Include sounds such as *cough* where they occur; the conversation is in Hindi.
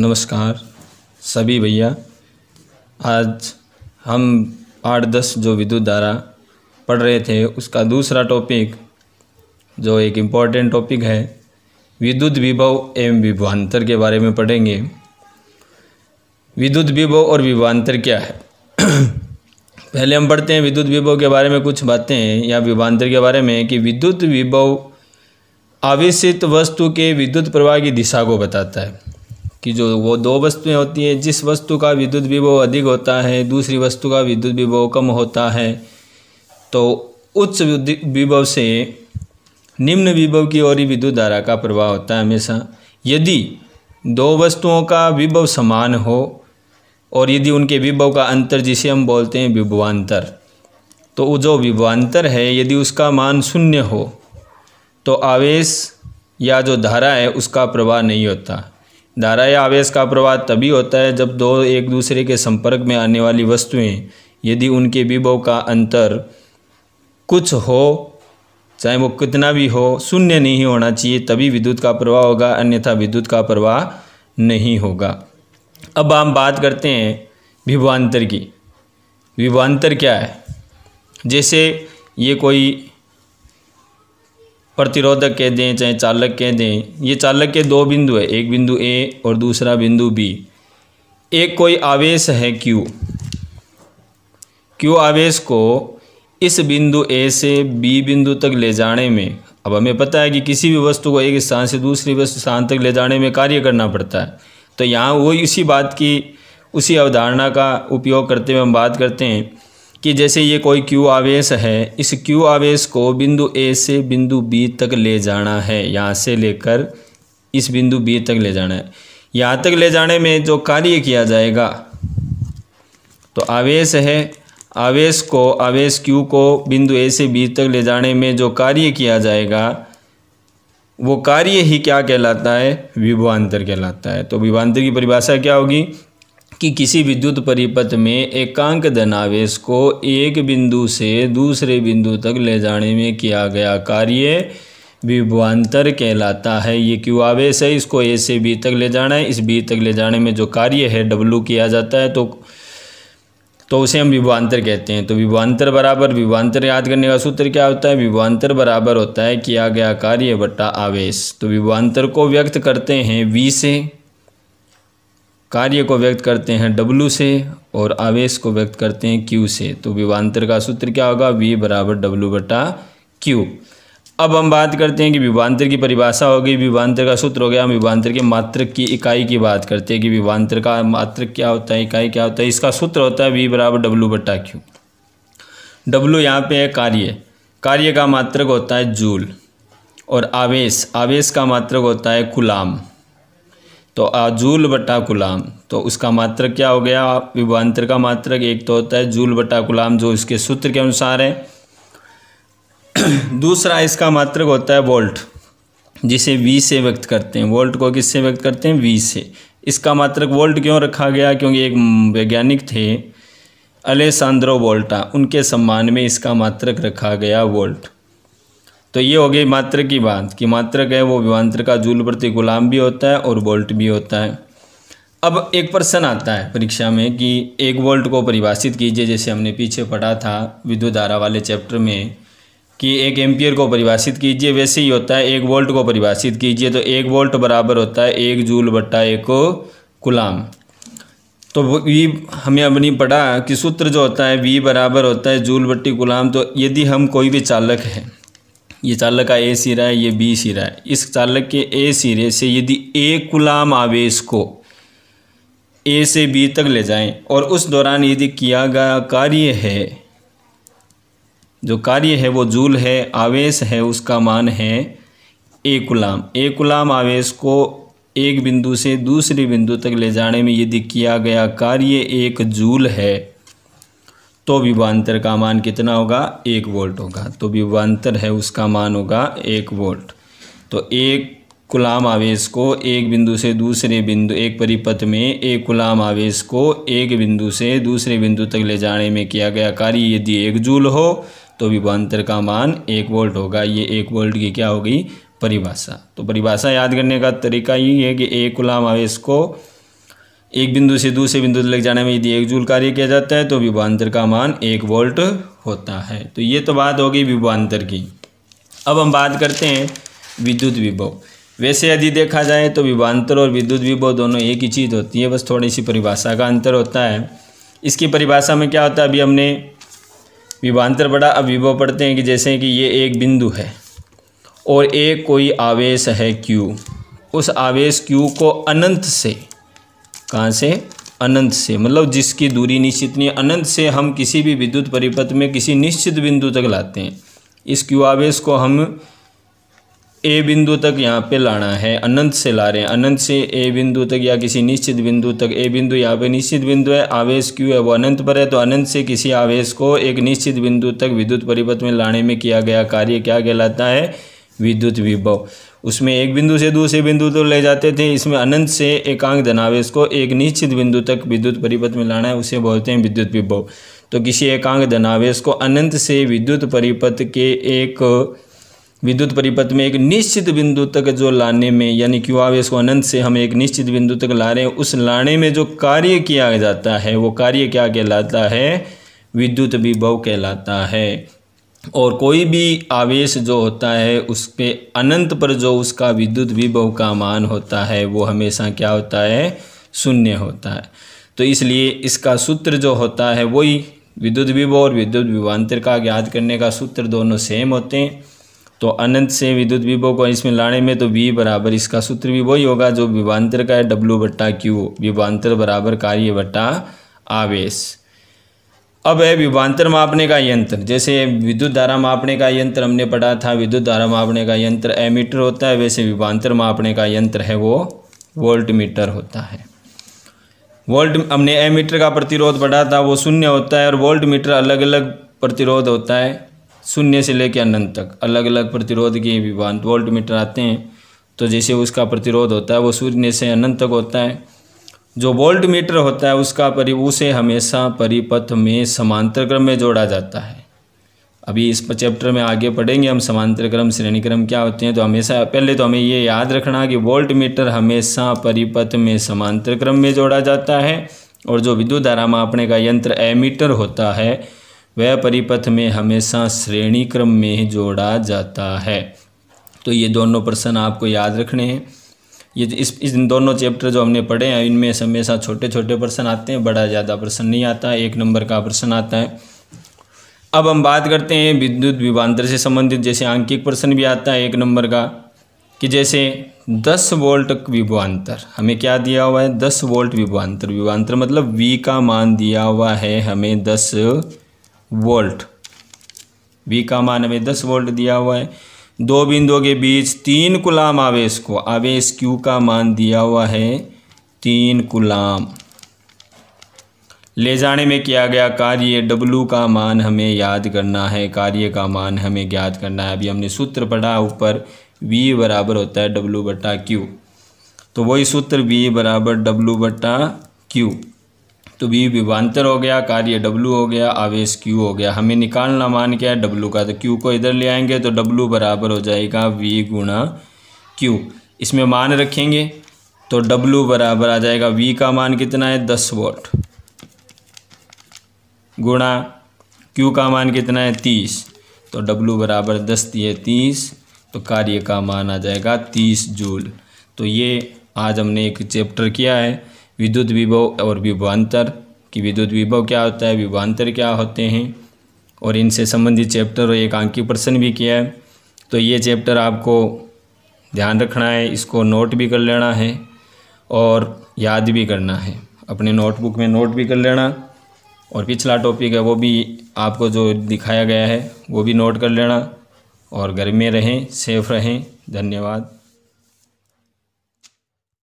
नमस्कार सभी भैया आज हम आठ दस जो विद्युत धारा पढ़ रहे थे उसका दूसरा टॉपिक जो एक इम्पॉर्टेंट टॉपिक है विद्युत विभव एवं विभवान्तर के बारे में पढ़ेंगे विद्युत विभव और विभवान्तर क्या है *clears throat* पहले हम पढ़ते हैं विद्युत विभव के बारे में कुछ बातें या विभवान्तर के बारे में कि विद्युत विभव आवेशित वस्तु के विद्युत प्रवाह की दिशा को बताता है कि जो वो दो वस्तुएं होती हैं जिस वस्तु का विद्युत विभव अधिक होता है दूसरी वस्तु का विद्युत विभव कम होता है तो उच्च विभव से निम्न विभव की ओर ही विद्युत धारा का प्रवाह होता है हमेशा यदि दो वस्तुओं का विभव समान हो और यदि उनके विभव का अंतर जिसे हम बोलते हैं विभवान्तर तो जो विभवान्तर है यदि उसका मान शून्य हो तो आवेश या जो धारा है उसका प्रवाह नहीं होता धारा या आवेश का प्रवाह तभी होता है जब दो एक दूसरे के संपर्क में आने वाली वस्तुएं यदि उनके विभव का अंतर कुछ हो चाहे वो कितना भी हो शून्य नहीं होना चाहिए तभी विद्युत का प्रवाह होगा अन्यथा विद्युत का प्रवाह नहीं होगा अब हम बात करते हैं विभवांतर की विभवांतर क्या है जैसे ये कोई प्रतिरोधक कह दें चाहे चालक कह दें ये चालक के दो बिंदु है एक बिंदु ए और दूसरा बिंदु बी एक कोई आवेश है क्यू क्यू आवेश को इस बिंदु ए से बी बिंदु तक ले जाने में अब हमें पता है कि किसी भी वस्तु को एक स्थान से दूसरी वस्तु स्थान तक ले जाने में कार्य करना पड़ता है तो यहाँ वो इसी बात की उसी अवधारणा का उपयोग करते हुए हम बात करते हैं कि जैसे ये कोई क्यू आवेश है इस क्यू आवेश को बिंदु ए से बिंदु बी तक ले जाना है यहाँ से लेकर इस बिंदु बी तक ले जाना है यहाँ तक ले जाने में जो कार्य किया जाएगा तो आवेश है आवेश को आवेश क्यू को बिंदु ए से बी तक ले जाने में जो कार्य किया जाएगा वो कार्य ही क्या कहलाता है विभवांतर कहलाता है तो विभवांतर की परिभाषा क्या होगी कि किसी विद्युत परिपथ में एकांक धनावेश को एक बिंदु से दूसरे बिंदु तक ले जाने में किया गया कार्य विभवान्तर कहलाता है ये क्यू आवेश है इसको ए से बी तक ले जाना है इस बी तक ले जाने में जो कार्य है डब्लू किया जाता है तो तो उसे हम विभवान्तर कहते हैं तो विभवान्तर बराबर विभवान्तर याद करने का सूत्र क्या होता है विभवान्तर बराबर होता है किया गया कार्य बट्टा आवेश तो विभवान्तर को व्यक्त करते हैं वी से कार्य को व्यक्त करते हैं W से और आवेश को व्यक्त करते हैं Q से तो विवांतर का सूत्र क्या होगा V बराबर W बटा Q अब हम बात करते हैं कि विवांतर की परिभाषा होगी विवांतर का सूत्र हो गया हम विवांतर के मात्रक की इकाई की बात करते हैं कि विवांतर का मात्रक क्या होता है इकाई क्या होता है इसका सूत्र होता है वी बराबर डब्लू बट्टा क्यू डब्लू यहाँ पे है कार्य कार्य का मात्रक होता है जूल और आवेश आवेश का मात्रक होता है कुलाम तो आजूल बटा गुलाम तो उसका मात्र क्या हो गया विभांतर का मात्रक एक तो होता है जूल बटा गुलाम जो इसके सूत्र के अनुसार है दूसरा इसका मात्रक होता है वोल्ट जिसे वी से व्यक्त करते हैं वोल्ट को किससे व्यक्त करते हैं वी से इसका मात्रक वोल्ट क्यों रखा गया क्योंकि एक वैज्ञानिक थे अलेसांद्रो वोल्टा उनके सम्मान में इसका मात्रक रखा गया वोल्ट तो ये हो गई मात्र की बात कि मात्रक है वो विमांतर का जूल प्रति गुलाम भी होता है और वोल्ट भी होता है अब एक प्रश्न आता है परीक्षा में कि एक वोल्ट को परिभाषित कीजिए जैसे हमने पीछे पढ़ा था विद्युत धारा वाले चैप्टर में कि एक एम्पियर को परिभाषित कीजिए वैसे ही होता है एक वोल्ट को परिभाषित कीजिए तो एक वोल्ट बराबर होता है एक जूल बट्टा एक गुलाम तो वी हमें अपनी पढ़ा कि सूत्र जो होता है वी बराबर होता है जूल बट्टी गुलाम तो यदि हम कोई भी चालक हैं ये चालक का ए सिरा है ये बी सिरा है इस चालक के ए सिरे से यदि ए गुलाम आवेश को ए से बी तक ले जाएं और उस दौरान यदि किया गया कार्य है जो कार्य है वो जूल है आवेश है उसका मान है ए गुलाम ए गुलाम आवेश को एक बिंदु से दूसरे बिंदु तक ले जाने में यदि किया गया कार्य एक जूल है तो विभवान्तर का मान कितना होगा एक वोल्ट होगा तो विभवान्तर है उसका मान होगा एक वोल्ट तो एक गुलाम आवेश को एक बिंदु से दूसरे बिंदु एक परिपथ में एक गुलाम आवेश को एक बिंदु से दूसरे बिंदु तक ले जाने में किया गया कार्य यदि एक जूल हो तो विभांतर का मान एक वोल्ट होगा ये एक वोल्ट की क्या होगी परिभाषा तो परिभाषा याद करने का तरीका ये है कि एक गुलाम आवेश को एक बिंदु से दूसरे बिंदु तक जाने में यदि एक जूल कार्य किया जाता है तो विभवान्तर का मान एक वोल्ट होता है तो ये तो बात होगी विभवान्तर की अब हम बात करते हैं विद्युत विभव वैसे यदि देखा जाए तो विभवान्तर और विद्युत विभव दोनों एक ही चीज़ होती है बस थोड़ी सी परिभाषा का अंतर होता है इसकी परिभाषा में क्या होता है अभी हमने विभांतर पढ़ा अब विभव पढ़ते हैं कि जैसे कि ये एक बिंदु है और एक कोई आवेश है क्यू उस आवेश क्यू को अनंत से कहाँ से अनंत से मतलब जिसकी दूरी निश्चित नहीं अनंत से हम किसी भी विद्युत परिपथ में किसी निश्चित बिंदु तक लाते हैं इस क्यू आवेश को हम ए बिंदु तक यहाँ पे लाना है अनंत से ला रहे हैं अनंत से ए बिंदु तक या किसी निश्चित बिंदु तक ए बिंदु यहाँ पे निश्चित बिंदु है आवेश क्यू है वो अनंत पर है तो अनंत से किसी आवेश को एक निश्चित बिंदु तक विद्युत परिपथ में लाने में किया गया कार्य क्या कहलाता है विद्युत विभव उसमें एक बिंदु से दूसरे बिंदु तो ले जाते थे इसमें अनंत से एकांक धनावेश को एक निश्चित बिंदु तक विद्युत परिपथ में लाना है उसे बोलते हैं विद्युत विभव तो किसी एकांक धनावेश को अनंत से विद्युत परिपथ के एक विद्युत परिपथ में एक निश्चित बिंदु तक जो लाने में यानी क्यू आवेश को अनंत से हम एक निश्चित बिंदु तक ला रहे हैं उस लाने में जो कार्य किया जाता है वो कार्य क्या कहलाता है विद्युत विभव कहलाता है और कोई भी आवेश जो होता है उस पर अनंत पर जो उसका विद्युत विभव का मान होता है वो हमेशा क्या होता है शून्य होता है तो इसलिए इसका सूत्र जो होता है वही विद्युत विभव और विद्युत विभांतर का ज्ञात करने का सूत्र दोनों सेम होते हैं तो अनंत से विद्युत विभव को इसमें लाने में तो v बराबर इसका सूत्र भी वही होगा जो विभांतर का है w बट्टा क्यू विभांतर बराबर कार्य बट्टा आवेश अब है विभांतर मापने का यंत्र जैसे विद्युत धारा मापने का यंत्र हमने पढ़ा था विद्युत धारा मापने का यंत्र एमीटर होता है वैसे विभांतर मापने का यंत्र है वो वोल्ट मीटर होता है वोल्ट हमने एमीटर का प्रतिरोध पढ़ा था वो शून्य होता है और वोल्ट मीटर अलग अलग प्रतिरोध होता है शून्य से लेकर अनंत तक अलग अलग प्रतिरोध के विभांत वोल्ट मीटर आते हैं तो जैसे उसका प्रतिरोध होता है वो शून्य से अनंत तक होता है जो वोल्ट मीटर होता है उसका परि उसे हमेशा परिपथ में समांतर क्रम में जोड़ा जाता है अभी इस चैप्टर में आगे पढ़ेंगे हम समांतर क्रम श्रेणी क्रम क्या होते हैं तो हमेशा पहले तो हमें ये याद रखना कि वोल्ट मीटर हमेशा परिपथ में समांतर क्रम में जोड़ा जाता है और जो विद्युत धारा मापने का यंत्र एमीटर होता है वह परिपथ में हमेशा श्रेणी क्रम में जोड़ा जाता है तो ये दोनों प्रश्न आपको याद रखने हैं ये इस इन दोनों चैप्टर जो हमने पढ़े हैं इनमें हमेशा छोटे छोटे प्रश्न आते हैं बड़ा ज़्यादा प्रश्न नहीं आता एक नंबर का प्रश्न आता है अब हम बात करते हैं विद्युत विभांतर से संबंधित जैसे आंकिक प्रश्न भी आता है एक नंबर का कि जैसे दस वोल्ट विभवान्तर हमें क्या दिया हुआ है दस वोल्ट विभवांतर विभवांतर मतलब वी का मान दिया हुआ है हमें दस वोल्ट वी का मान हमें दस वोल्ट दिया हुआ है दो बिंदुओं के बीच तीन गुलाम आवेश को आवेश क्यू का मान दिया हुआ है तीन गुलाम ले जाने में किया गया कार्य W का मान हमें याद करना है कार्य का मान हमें ज्ञात करना है अभी हमने सूत्र पढ़ा ऊपर V बराबर होता है W बटा Q तो वही सूत्र V बराबर W बटा क्यू तो बी विभांतर हो गया कार्य डब्लू हो गया आवेश क्यू हो गया हमें निकालना मान क्या है डब्लू का तो क्यू को इधर ले आएंगे तो डब्लू बराबर हो जाएगा वी गुणा क्यू इसमें मान रखेंगे तो डब्लू बराबर आ जाएगा वी का मान कितना है दस वोट गुणा क्यू का मान कितना है तीस तो डब्लू बराबर दस दिए तीस तो कार्य का मान आ जाएगा तीस जूल तो ये आज हमने एक चैप्टर किया है विद्युत विभव और विभवान्तर कि विद्युत विभव क्या होता है विभवान्तर क्या होते हैं और इनसे संबंधित चैप्टर और एक आंकी प्रश्न भी किया है तो ये चैप्टर आपको ध्यान रखना है इसको नोट भी कर लेना है और याद भी करना है अपने नोटबुक में नोट भी कर लेना और पिछला टॉपिक है वो भी आपको जो दिखाया गया है वो भी नोट कर लेना और घर में रहें सेफ रहें धन्यवाद